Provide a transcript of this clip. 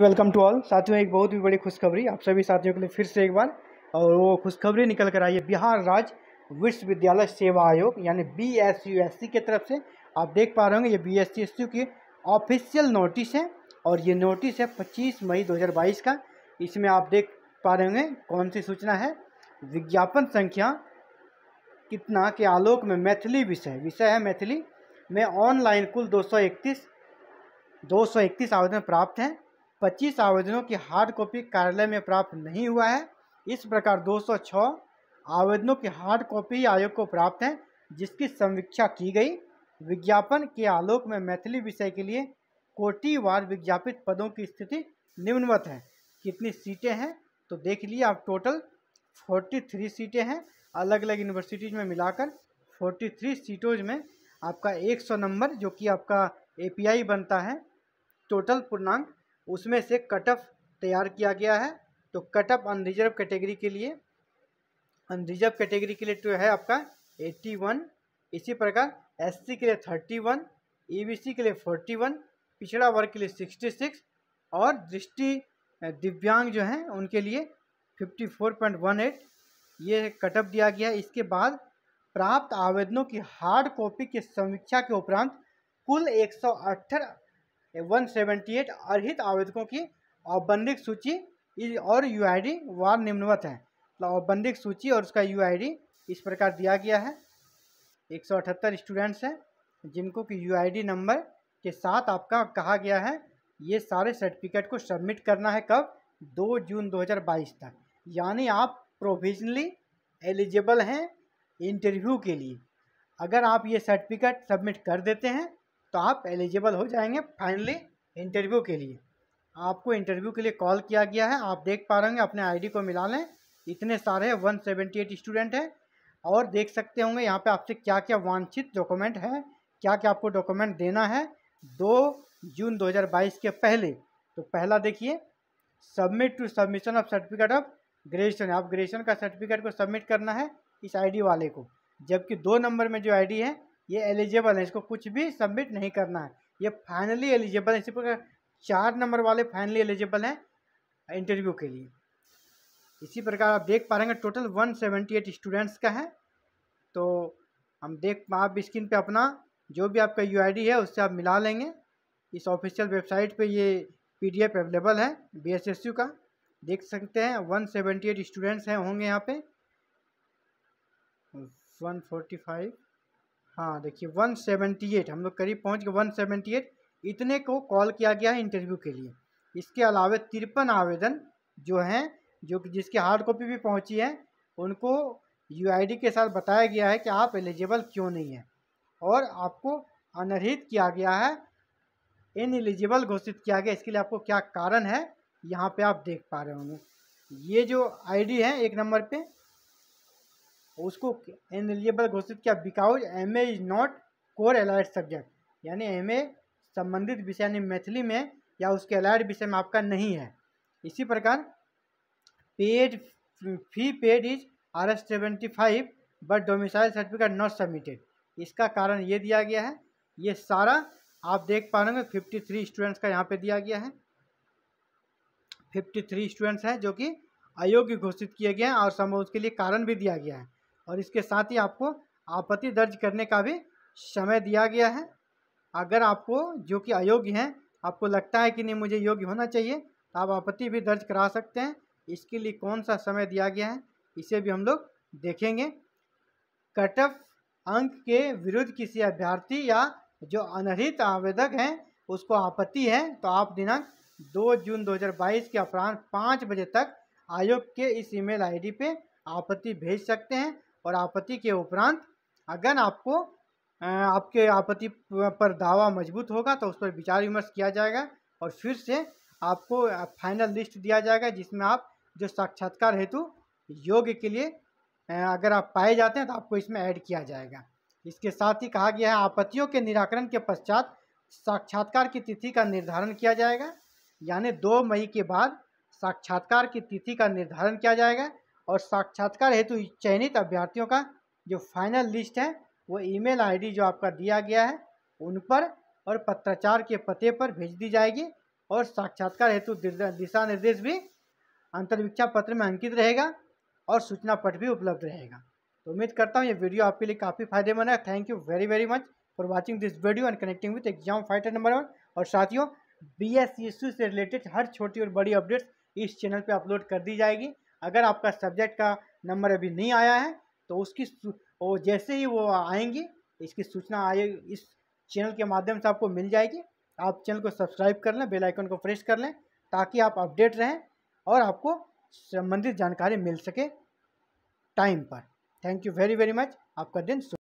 welcome to all साथियों एक बहुत ही बड़ी खुशखबरी आप सभी साथियों के लिए फिर से एक बार और वो खुशखबरी निकल कर आई है बिहार राज्य विश्वविद्यालय सेवा आयोग यानी B S U S C की तरफ से आप देख पा रहे होंगे ये B S C S U की ऑफिशियल नोटिस है और ये नोटिस है पच्चीस मई बाईस का इसमें आप देख पा रहे होंगे कौन सी सूचना है विज्ञापन संख्या कितना के आलोक में मैथिली विषय विषय है मैथिली में ऑनलाइन कुल 231 231 आवेदन प्राप्त हैं 25 आवेदनों की हार्ड कॉपी कार्यालय में प्राप्त नहीं हुआ है इस प्रकार 206 आवेदनों की हार्ड कॉपी आयोग को प्राप्त है जिसकी समीक्षा की गई विज्ञापन के आलोक में मैथिली विषय के लिए कोटिवार विज्ञापित पदों की स्थिति निम्नवत है कितनी सीटें हैं तो देख लिए आप टोटल 43 सीटें हैं अलग अलग यूनिवर्सिटीज में मिलाकर 43 सीटों में आपका 100 नंबर जो कि आपका एपीआई बनता है टोटल पूर्णांक उसमें से कट ऑफ तैयार किया गया है तो कट ऑफ अनरिजर्व कैटेगरी के लिए अनरिजर्व कैटेगरी के लिए तो है आपका 81 इसी प्रकार एससी के लिए 31 ईबीसी के लिए 41 पिछड़ा वर्ग के लिए 66 और दृष्टि दिव्यांग जो हैं उनके लिए 54.18 ये कटअप दिया गया है इसके बाद प्राप्त आवेदनों की हार्ड कॉपी की समीक्षा के उपरांत कुल एक वन सेवेंटी एट अर्हित आवेदकों की औपबंधिक सूची और यू आई वार निम्नवत है तो मतलब औपबंधिक सूची और उसका यू इस प्रकार दिया गया है एक सौ अठहत्तर स्टूडेंट्स हैं जिनको कि यू नंबर के साथ आपका कहा गया है ये सारे सर्टिफिकेट को सबमिट करना है कब दो जून बाईस तक यानी आप प्रोविजनली एलिजिबल हैं इंटरव्यू के लिए अगर आप ये सर्टिफिकेट सबमिट कर देते हैं तो आप एलिजिबल हो जाएंगे फाइनली इंटरव्यू के लिए आपको इंटरव्यू के लिए कॉल किया गया है आप देख पा रहे होंगे अपने आईडी को मिला लें इतने सारे वन सेवेंटी एट स्टूडेंट हैं और देख सकते होंगे यहाँ पे आपसे क्या क्या वांछित डॉक्यूमेंट है क्या क्या आपको डॉक्यूमेंट देना है दो जून 2022 के पहले तो पहला देखिए submit to submission of certificate of graduation आप ग्रेजुएशन का सर्टिफिकेट को सबमिट करना है इस आई वाले को जबकि दो नंबर में जो आई है ये एलिजिबल है इसको कुछ भी सबमिट नहीं करना है ये फाइनली एलिजिबल है इसी प्रकार चार नंबर वाले फाइनली एलिजिबल हैं इंटरव्यू के लिए इसी प्रकार आप देख पा रहे हैं टोटल 178 स्टूडेंट्स का है तो हम देख आप स्क्रीन पे अपना जो भी आपका यू है उससे आप मिला लेंगे इस ऑफिशियल वेबसाइट पर ये पी अवेलेबल है बी का देख सकते हैं वन स्टूडेंट्स हैं होंगे यहाँ फोर्टी 145 हाँ देखिए वन सेवेंटी एट हम लोग करीब पहुँच गए वन सेवेंटी एट इतने को कॉल किया गया है इंटरव्यू के लिए इसके अलावा तिरपन आवेदन जो हैं जो कि जिसकी हार्ड कॉपी भी पहुँची है उनको यू के साथ बताया गया है कि आप एलिजिबल क्यों नहीं हैं और आपको अनहित किया गया है इन एलिजिबल घोषित किया गया इसके लिए आपको क्या कारण है यहाँ पे आप देख पा रहे होंगे ये जो आईडी है एक नंबर पे उसको इनएलिजिबल घोषित किया because M A is not core allied subject यानी एम ए संबंधित विषय यानी मैथिली में या उसके अलाइड विषय में आपका नहीं है इसी प्रकार paid fee paid is R S seventy five but domicile certificate not submitted इसका कारण ये दिया गया है ये सारा आप देख पा रहे फिफ्टी थ्री स्टूडेंट्स का यहाँ पे दिया गया है फिफ्टी थ्री स्टूडेंट्स हैं जो कि अयोग्य घोषित किए गए हैं और संभव उसके लिए कारण भी दिया गया है और इसके साथ ही आपको आपत्ति दर्ज करने का भी समय दिया गया है अगर आपको जो कि अयोग्य हैं आपको लगता है कि नहीं मुझे योग्य होना चाहिए तो आप आपत्ति भी दर्ज करा सकते हैं इसके लिए कौन सा समय दिया गया है इसे भी हम लोग देखेंगे कट ऑफ अंक के विरुद्ध किसी अभ्यर्थी या जो अनहित आवेदक हैं उसको आपत्ति है तो आप दिनांक 2 जून 2022 के अपराह्न पाँच बजे तक आयोग के इस ईमेल आईडी पे आपत्ति भेज सकते हैं और आपत्ति के उपरांत अगर आपको आपके आपत्ति पर दावा मजबूत होगा तो उस पर विचार विमर्श किया जाएगा और फिर से आपको फाइनल लिस्ट दिया जाएगा जिसमें आप जो साक्षात्कार हेतु योग्य के लिए अगर आप पाए जाते हैं तो आपको इसमें ऐड किया जाएगा इसके साथ ही कहा गया है आपत्तियों के निराकरण के पश्चात साक्षात्कार की तिथि का निर्धारण किया जाएगा यानी दो मई के बाद साक्षात्कार की तिथि का निर्धारण किया जाएगा और साक्षात्कार हेतु चयनित अभ्यर्थियों का जो फाइनल लिस्ट है वो ईमेल आईडी जो आपका दिया गया है उन पर और पत्राचार के पते पर भेज दी जाएगी और साक्षात्कार हेतु दिशा निर्देश भी अंतर्वीक्षा पत्र में अंकित रहेगा और सूचना पट भी उपलब्ध रहेगा तो उम्मीद करता हूँ ये वीडियो आपके लिए काफ़ी फायदेमंद है thank you very very much for watching this video and connecting with exam fighter number one और साथियों बी एस e से रिलेटेड हर छोटी और बड़ी अपडेट्स इस चैनल पर अपलोड कर दी जाएगी अगर आपका सब्जेक्ट का नंबर अभी नहीं आया है तो उसकी वो जैसे ही वो आएंगे इसकी सूचना आए इस चैनल के माध्यम से आपको मिल जाएगी आप चैनल को सब्सक्राइब कर लें बेल आइकन को प्रेस कर लें ताकि आप अपडेट रहें और आपको संबंधित जानकारी मिल सके टाइम पर thank you very very much आपका दिन